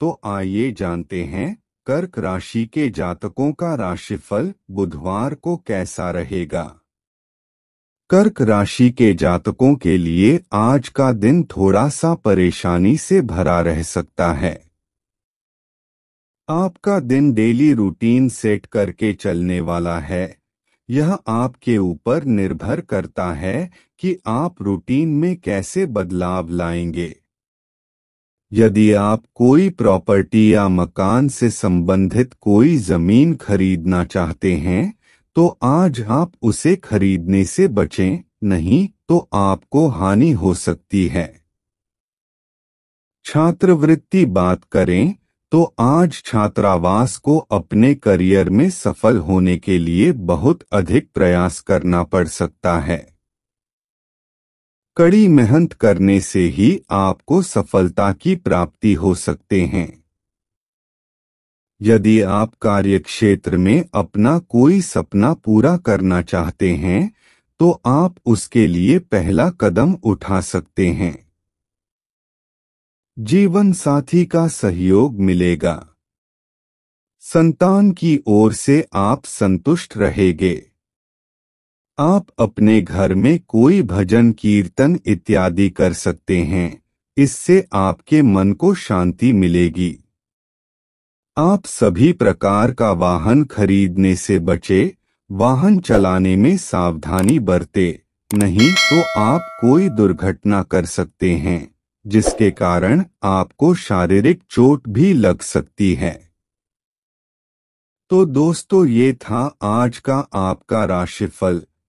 तो आइए जानते हैं कर्क राशि के जातकों का राशिफल बुधवार को कैसा रहेगा कर्क राशि के जातकों के लिए आज का दिन थोड़ा सा परेशानी से भरा रह सकता है आपका दिन डेली रूटीन सेट करके चलने वाला है यह आपके ऊपर निर्भर करता है कि आप रूटीन में कैसे बदलाव लाएंगे यदि आप कोई प्रॉपर्टी या मकान से संबंधित कोई जमीन खरीदना चाहते हैं तो आज आप उसे खरीदने से बचें नहीं तो आपको हानि हो सकती है छात्रवृत्ति बात करें तो आज छात्रावास को अपने करियर में सफल होने के लिए बहुत अधिक प्रयास करना पड़ सकता है कड़ी मेहनत करने से ही आपको सफलता की प्राप्ति हो सकते हैं यदि आप कार्यक्षेत्र में अपना कोई सपना पूरा करना चाहते हैं तो आप उसके लिए पहला कदम उठा सकते हैं जीवन साथी का सहयोग मिलेगा संतान की ओर से आप संतुष्ट रहेंगे आप अपने घर में कोई भजन कीर्तन इत्यादि कर सकते हैं इससे आपके मन को शांति मिलेगी आप सभी प्रकार का वाहन खरीदने से बचे वाहन चलाने में सावधानी बरते नहीं तो आप कोई दुर्घटना कर सकते हैं जिसके कारण आपको शारीरिक चोट भी लग सकती है तो दोस्तों ये था आज का आपका राशिफल